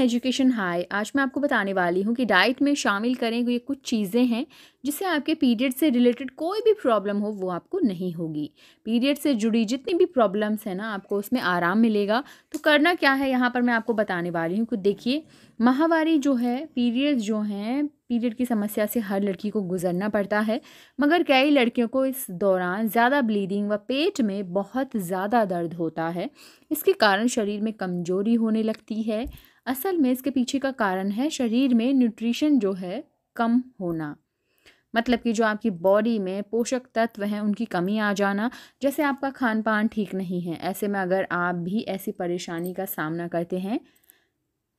education high आज मैं आपको बताने वाली हूँ कि डाइट में शामिल करें ये कुछ चीज़ें हैं जिससे आपके पीरियड से रिलेटेड कोई भी प्रॉब्लम हो वो आपको नहीं होगी पीरियड से जुड़ी जितनी भी प्रॉब्लम्स हैं ना आपको उसमें आराम मिलेगा तो करना क्या है यहाँ पर मैं आपको बताने वाली हूँ कुछ देखिए माहवारी जो है पीरियड जो हैं पीरियड की समस्या से हर लड़की को गुजरना पड़ता है मगर कई लड़कियों को इस दौरान ज़्यादा ब्लीडिंग व पेट में बहुत ज़्यादा दर्द होता है इसके कारण शरीर में कमजोरी होने लगती है असल में इसके पीछे का कारण है शरीर में न्यूट्रिशन जो है कम होना मतलब कि जो आपकी बॉडी में पोषक तत्व हैं उनकी कमी आ जाना जैसे आपका खान पान ठीक नहीं है ऐसे में अगर आप भी ऐसी परेशानी का सामना करते हैं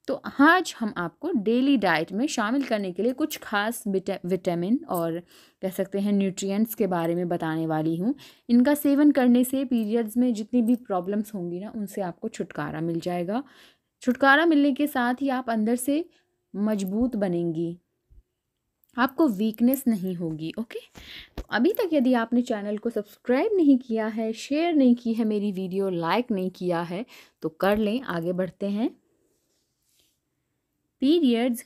तो आज हम आपको डेली डाइट में शामिल करने के लिए कुछ खास विटामिन और कह सकते हैं न्यूट्रिएंट्स के बारे में बताने वाली हूँ इनका सेवन करने से पीरियड्स में जितनी भी प्रॉब्लम्स होंगी ना उनसे आपको छुटकारा मिल जाएगा छुटकारा मिलने के साथ ही आप अंदर से मजबूत बनेंगी आपको वीकनेस नहीं होगी ओके तो अभी तक यदि आपने चैनल को सब्सक्राइब नहीं किया है शेयर नहीं की है मेरी वीडियो लाइक नहीं किया है तो कर लें आगे बढ़ते हैं पीरियड्स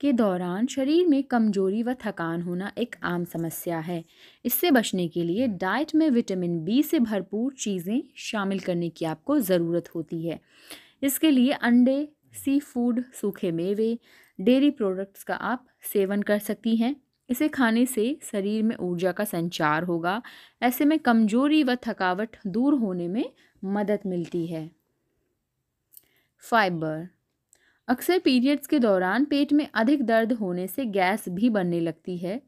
के दौरान शरीर में कमजोरी व थकान होना एक आम समस्या है इससे बचने के लिए डाइट में विटामिन बी से भरपूर चीज़ें शामिल करने की आपको ज़रूरत होती है इसके लिए अंडे सी फूड सूखे मेवे डेयरी प्रोडक्ट्स का आप सेवन कर सकती हैं इसे खाने से शरीर में ऊर्जा का संचार होगा ऐसे में कमजोरी व थकावट दूर होने में मदद मिलती है फाइबर अक्सर पीरियड्स के दौरान पेट में अधिक दर्द होने से गैस भी बनने लगती है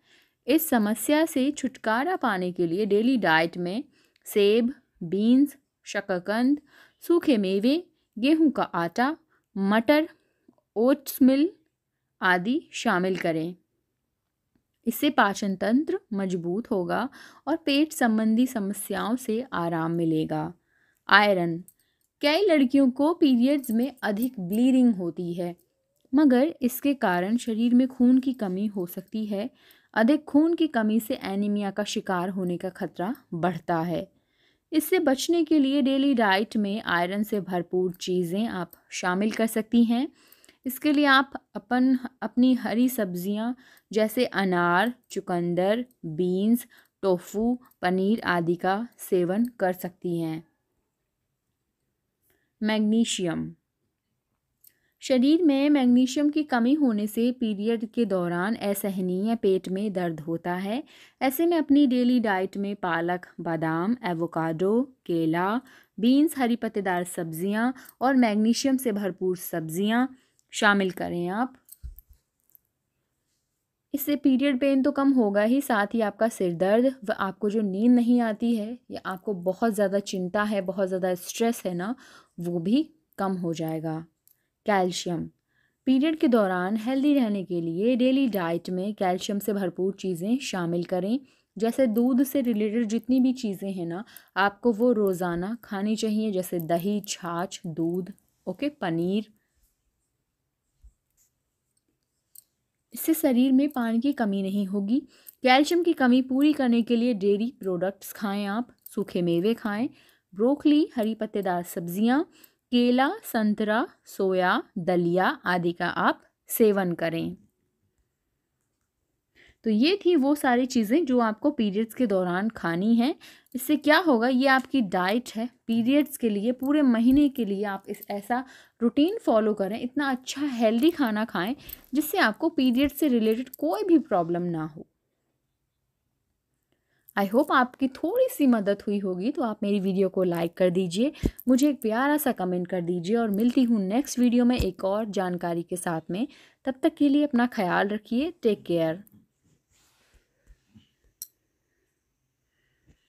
इस समस्या से छुटकारा पाने के लिए डेली डाइट में सेब बीन्स शकरकंद सूखे मेवे गेहूं का आटा मटर ओट्स मिल आदि शामिल करें इससे पाचन तंत्र मजबूत होगा और पेट संबंधी समस्याओं से आराम मिलेगा आयरन कई लड़कियों को पीरियड्स में अधिक ब्लीडिंग होती है मगर इसके कारण शरीर में खून की कमी हो सकती है अधिक खून की कमी से एनीमिया का शिकार होने का खतरा बढ़ता है इससे बचने के लिए डेली डाइट में आयरन से भरपूर चीज़ें आप शामिल कर सकती हैं इसके लिए आप अपन अपनी हरी सब्जियां जैसे अनार चुकंदर बीन्स टोफू पनीर आदि का सेवन कर सकती हैं मैग्नीशियम शरीर में मैग्नीशियम की कमी होने से पीरियड के दौरान असहनीय पेट में दर्द होता है ऐसे में अपनी डेली डाइट में पालक बादाम एवोकाडो केला बीन्स हरी पत्तेदार सब्जियां और मैग्नीशियम से भरपूर सब्जियां शामिल करें आप इससे पीरियड पेन तो कम होगा ही साथ ही आपका सिर दर्द व आपको जो नींद नहीं आती है या आपको बहुत ज़्यादा चिंता है बहुत ज़्यादा स्ट्रेस है ना वो भी कम हो जाएगा कैल्शियम पीरियड के दौरान हेल्दी रहने के लिए डेली डाइट में कैल्शियम से भरपूर चीज़ें शामिल करें जैसे दूध से रिलेटेड जितनी भी चीज़ें हैं ना आपको वो रोज़ाना खानी चाहिए जैसे दही छाछ दूध ओके पनीर इससे शरीर में पानी की कमी नहीं होगी कैल्शियम की कमी पूरी करने के लिए डेयरी प्रोडक्ट्स खाएं आप सूखे मेवे खाएं ब्रोकली हरी पत्तेदार सब्जियां केला संतरा सोया दलिया आदि का आप सेवन करें तो ये थी वो सारी चीज़ें जो आपको पीरियड्स के दौरान खानी है इससे क्या होगा ये आपकी डाइट है पीरियड्स के लिए पूरे महीने के लिए आप इस ऐसा रूटीन फॉलो करें इतना अच्छा हेल्दी खाना खाएं जिससे आपको पीरियड्स से रिलेटेड कोई भी प्रॉब्लम ना हो आई होप आपकी थोड़ी सी मदद हुई होगी तो आप मेरी वीडियो को लाइक कर दीजिए मुझे एक प्यारा सा कमेंट कर दीजिए और मिलती हूँ नेक्स्ट वीडियो में एक और जानकारी के साथ में तब तक के लिए अपना ख्याल रखिए टेक केयर